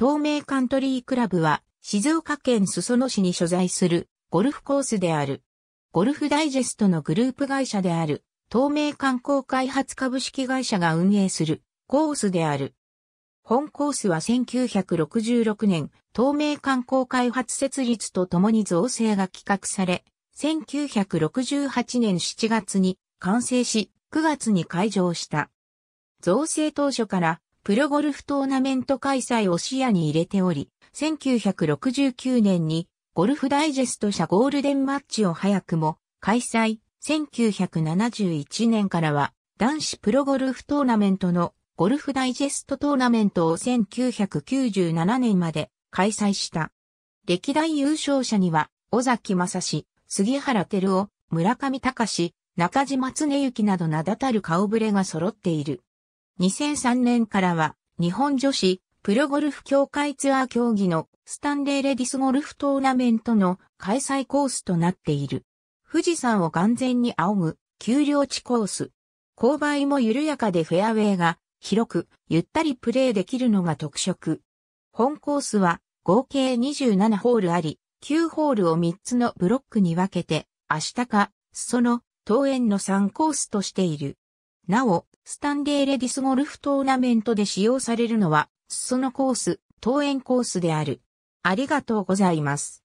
東名カントリークラブは、静岡県裾野市に所在するゴルフコースである。ゴルフダイジェストのグループ会社である、東名観光開発株式会社が運営するコースである。本コースは1966年、東名観光開発設立とともに造成が企画され、1968年7月に完成し、9月に開場した。造成当初からプロゴルフトーナメント開催を視野に入れており、1969年にゴルフダイジェスト社ゴールデンマッチを早くも開催、1971年からは男子プロゴルフトーナメントのゴルフダイジェストトーナメントを1997年まで開催した。歴代優勝者には、尾崎正史、杉原照夫、村上隆、中島恒幸など名だたる顔ぶれが揃っている。2003年からは日本女子プロゴルフ協会ツアー競技のスタンレーレディスゴルフトーナメントの開催コースとなっている。富士山を眼前に仰ぐ丘陵地コース。勾配も緩やかでフェアウェイが広くゆったりプレーできるのが特色。本コースは合計27ホールあり、9ホールを3つのブロックに分けて、明日か、その、桃園の3コースとしている。なお、スタンデーレディスゴルフトーナメントで使用されるのは、裾野コース、登園コースである。ありがとうございます。